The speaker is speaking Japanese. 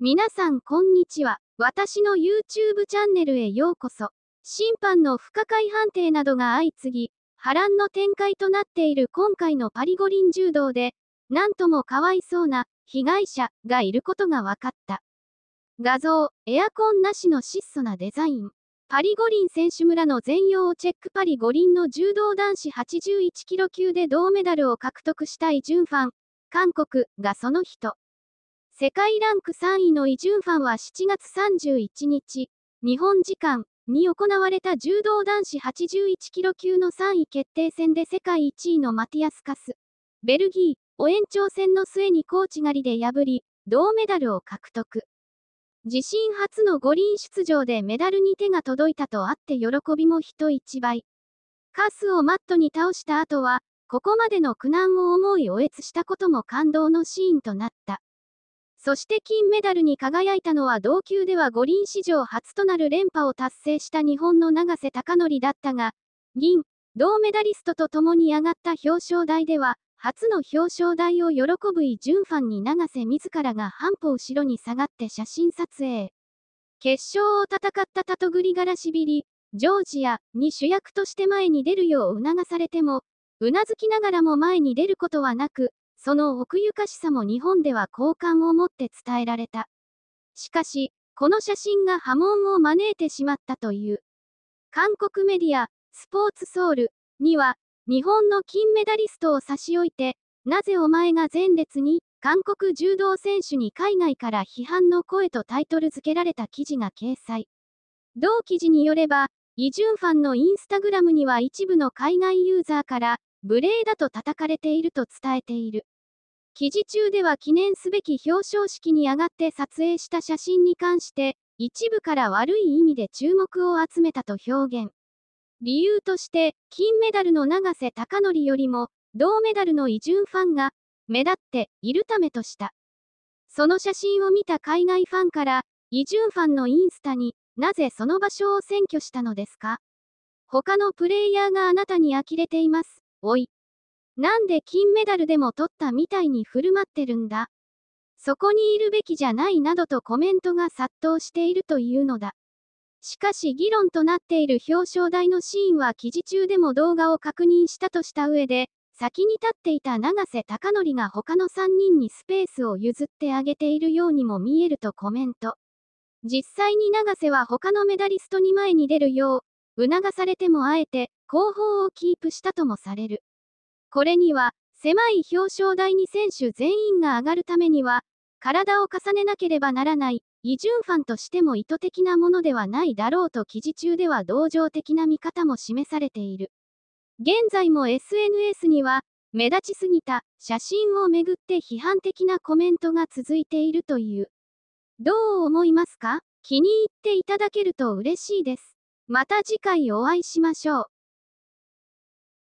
皆さんこんにちは。私の YouTube チャンネルへようこそ。審判の不可解判定などが相次ぎ、波乱の展開となっている今回のパリ五輪柔道で、なんともかわいそうな被害者がいることが分かった。画像、エアコンなしの質素なデザイン。パリ五輪選手村の全容をチェックパリ五輪の柔道男子81キロ級で銅メダルを獲得したイ・ジュンファン、韓国がその人。世界ランク3位のイ・ジュンファンは7月31日、日本時間に行われた柔道男子81キロ級の3位決定戦で世界1位のマティアス・カス、ベルギーを延長戦の末にコーチ狩りで破り、銅メダルを獲得。自身初の五輪出場でメダルに手が届いたとあって喜びも人一倍。カスをマットに倒した後は、ここまでの苦難を思いおえつしたことも感動のシーンとなった。そして金メダルに輝いたのは同級では五輪史上初となる連覇を達成した日本の永瀬貴規だったが、銀、銅メダリストと共に上がった表彰台では、初の表彰台を喜ぶイ・ジュンファンに永瀬自らが半歩後ろに下がって写真撮影。決勝を戦ったタトグリガラシビリ、ジョージアに主役として前に出るよう促されても、うなずきながらも前に出ることはなく、その奥ゆかしさも日本では好感を持って伝えられた。しかし、この写真が波紋を招いてしまったという。韓国メディア、スポーツソウルには、日本の金メダリストを差し置いて、なぜお前が前列に、韓国柔道選手に海外から批判の声とタイトル付けられた記事が掲載。同記事によれば、イ・ジュンファンのインスタグラムには一部の海外ユーザーから、無礼だと叩かれていると伝えている。記事中では記念すべき表彰式に上がって撮影した写真に関して、一部から悪い意味で注目を集めたと表現。理由として、金メダルの永瀬貴則よりも、銅メダルのイジュンファンが、目立っているためとした。その写真を見た海外ファンから、イジュンファンのインスタになぜその場所を占拠したのですか他のプレイヤーがあなたに呆れています。おい。なんで金メダルでも取ったみたいに振る舞ってるんだ。そこにいるべきじゃないなどとコメントが殺到しているというのだ。しかし議論となっている表彰台のシーンは記事中でも動画を確認したとした上で、先に立っていた永瀬貴則が他の3人にスペースを譲ってあげているようにも見えるとコメント。実際に永瀬は他のメダリストに前に出るよう、促されてもあえて、後方をキープしたともされる。これには、狭い表彰台に選手全員が上がるためには、体を重ねなければならない、イ・ジュンファンとしても意図的なものではないだろうと記事中では同情的な見方も示されている。現在も SNS には、目立ちすぎた写真をめぐって批判的なコメントが続いているという。どう思いますか気に入っていただけると嬉しいです。また次回お会いしましょう。